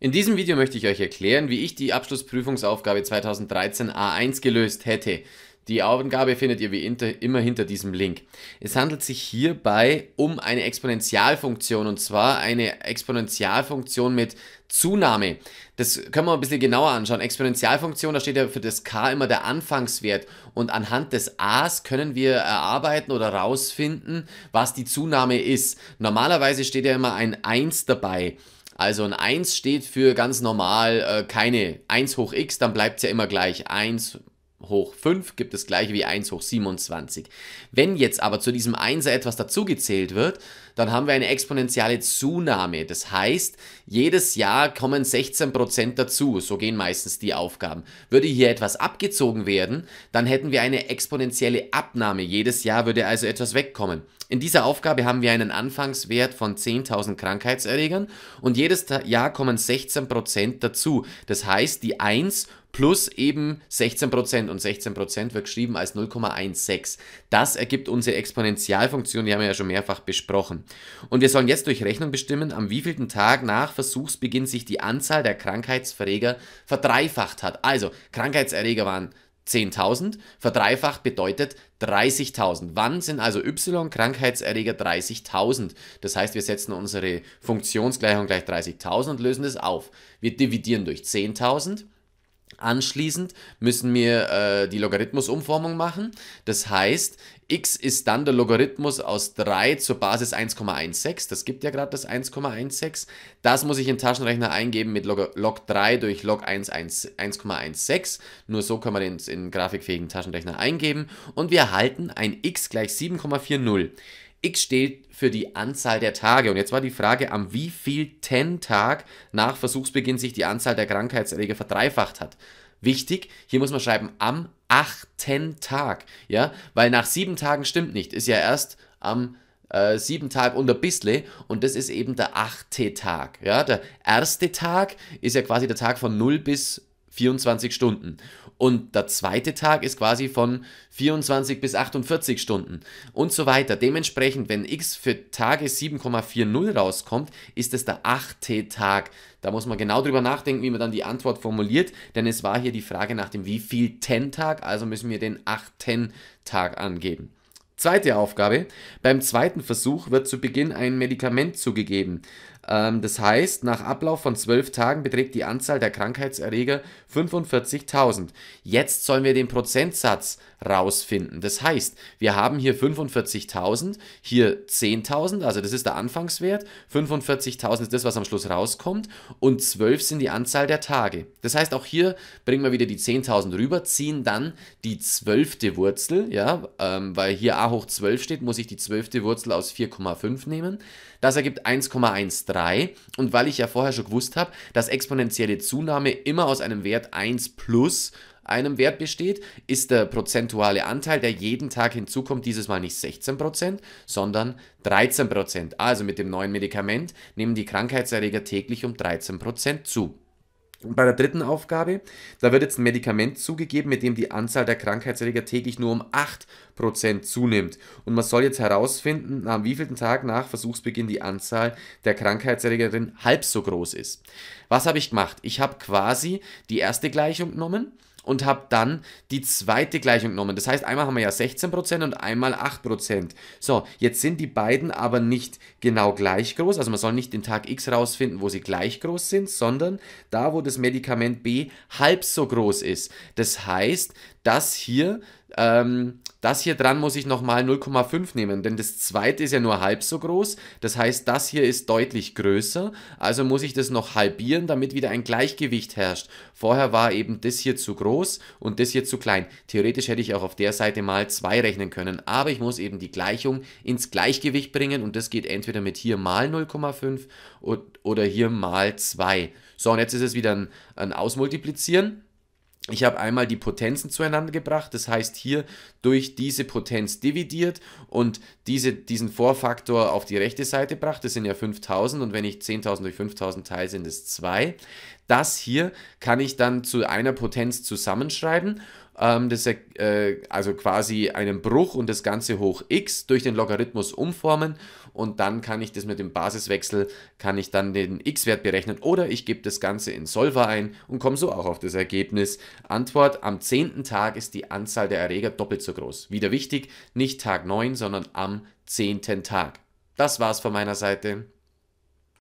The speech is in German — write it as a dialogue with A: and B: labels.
A: In diesem Video möchte ich euch erklären, wie ich die Abschlussprüfungsaufgabe 2013 A1 gelöst hätte. Die Aufgabe findet ihr wie immer hinter diesem Link. Es handelt sich hierbei um eine Exponentialfunktion und zwar eine Exponentialfunktion mit Zunahme. Das können wir ein bisschen genauer anschauen. Exponentialfunktion, da steht ja für das k immer der Anfangswert und anhand des a's können wir erarbeiten oder rausfinden, was die Zunahme ist. Normalerweise steht ja immer ein 1 dabei also ein 1 steht für ganz normal, äh, keine 1 hoch x, dann bleibt es ja immer gleich. 1 hoch 5 gibt das gleiche wie 1 hoch 27. Wenn jetzt aber zu diesem 1 etwas dazugezählt wird, dann haben wir eine exponentielle Zunahme. Das heißt, jedes Jahr kommen 16% dazu. So gehen meistens die Aufgaben. Würde hier etwas abgezogen werden, dann hätten wir eine exponentielle Abnahme. Jedes Jahr würde also etwas wegkommen. In dieser Aufgabe haben wir einen Anfangswert von 10.000 Krankheitserregern und jedes Jahr kommen 16% dazu. Das heißt, die 1 plus eben 16% und 16% wird geschrieben als 0,16. Das ergibt unsere Exponentialfunktion, die haben wir ja schon mehrfach besprochen. Und wir sollen jetzt durch Rechnung bestimmen, am wievielten Tag nach Versuchsbeginn sich die Anzahl der Krankheitsverreger verdreifacht hat. Also, Krankheitserreger waren 10.000, verdreifacht bedeutet 30.000. Wann sind also y-Krankheitserreger 30.000? Das heißt, wir setzen unsere Funktionsgleichung gleich 30.000 und lösen das auf. Wir dividieren durch 10.000 Anschließend müssen wir äh, die Logarithmusumformung machen. Das heißt, x ist dann der Logarithmus aus 3 zur Basis 1,16. Das gibt ja gerade das 1,16. Das muss ich in Taschenrechner eingeben mit Log, Log 3 durch Log 1,16. Nur so kann man den in grafikfähigen Taschenrechner eingeben. Und wir erhalten ein x gleich 7,40. X steht für die Anzahl der Tage. Und jetzt war die Frage, am wievielten Tag nach Versuchsbeginn sich die Anzahl der Krankheitserreger verdreifacht hat. Wichtig, hier muss man schreiben, am achten Tag. Ja, weil nach sieben Tagen stimmt nicht. Ist ja erst am äh, sieben Tag unter Bissle und das ist eben der achte Tag. Ja, der erste Tag ist ja quasi der Tag von 0 bis 24 Stunden. Und der zweite Tag ist quasi von 24 bis 48 Stunden und so weiter. Dementsprechend, wenn x für Tage 7,40 rauskommt, ist es der 8 tag Da muss man genau drüber nachdenken, wie man dann die Antwort formuliert, denn es war hier die Frage nach dem wie viel 10-Tag, also müssen wir den 8-10-Tag angeben. Zweite Aufgabe. Beim zweiten Versuch wird zu Beginn ein Medikament zugegeben. Ähm, das heißt, nach Ablauf von zwölf Tagen beträgt die Anzahl der Krankheitserreger 45.000. Jetzt sollen wir den Prozentsatz rausfinden. Das heißt, wir haben hier 45.000, hier 10.000, also das ist der Anfangswert. 45.000 ist das, was am Schluss rauskommt. Und 12 sind die Anzahl der Tage. Das heißt, auch hier bringen wir wieder die 10.000 rüber, ziehen dann die zwölfte Wurzel, ja, ähm, weil hier a hoch 12 steht, muss ich die zwölfte Wurzel aus 4,5 nehmen. Das ergibt 1,13 und weil ich ja vorher schon gewusst habe, dass exponentielle Zunahme immer aus einem Wert 1 plus einem Wert besteht, ist der prozentuale Anteil, der jeden Tag hinzukommt, dieses Mal nicht 16%, sondern 13%. Also mit dem neuen Medikament nehmen die Krankheitserreger täglich um 13% zu. Bei der dritten Aufgabe, da wird jetzt ein Medikament zugegeben, mit dem die Anzahl der Krankheitserreger täglich nur um 8% zunimmt. Und man soll jetzt herausfinden, am wievielten Tag nach Versuchsbeginn die Anzahl der Krankheitserregerin halb so groß ist. Was habe ich gemacht? Ich habe quasi die erste Gleichung genommen und habe dann die zweite Gleichung genommen. Das heißt, einmal haben wir ja 16% und einmal 8%. So, jetzt sind die beiden aber nicht genau gleich groß. Also man soll nicht den Tag X rausfinden, wo sie gleich groß sind, sondern da, wo das Medikament B halb so groß ist. Das heißt, das hier, ähm, das hier dran muss ich nochmal 0,5 nehmen, denn das zweite ist ja nur halb so groß. Das heißt, das hier ist deutlich größer, also muss ich das noch halbieren, damit wieder ein Gleichgewicht herrscht. Vorher war eben das hier zu groß groß und das hier zu klein. Theoretisch hätte ich auch auf der Seite mal 2 rechnen können, aber ich muss eben die Gleichung ins Gleichgewicht bringen und das geht entweder mit hier mal 0,5 oder hier mal 2. So, und jetzt ist es wieder ein, ein Ausmultiplizieren. Ich habe einmal die Potenzen zueinander gebracht, das heißt hier durch diese Potenz dividiert und diese, diesen Vorfaktor auf die rechte Seite gebracht, das sind ja 5000 und wenn ich 10.000 durch 5000 teile, sind es 2. Das hier kann ich dann zu einer Potenz zusammenschreiben ähm, das, äh, also quasi einen Bruch und das Ganze hoch x durch den Logarithmus umformen und dann kann ich das mit dem Basiswechsel, kann ich dann den x-Wert berechnen oder ich gebe das Ganze in Solver ein und komme so auch auf das Ergebnis. Antwort, am 10. Tag ist die Anzahl der Erreger doppelt so groß. Wieder wichtig, nicht Tag 9, sondern am 10. Tag. Das war's von meiner Seite.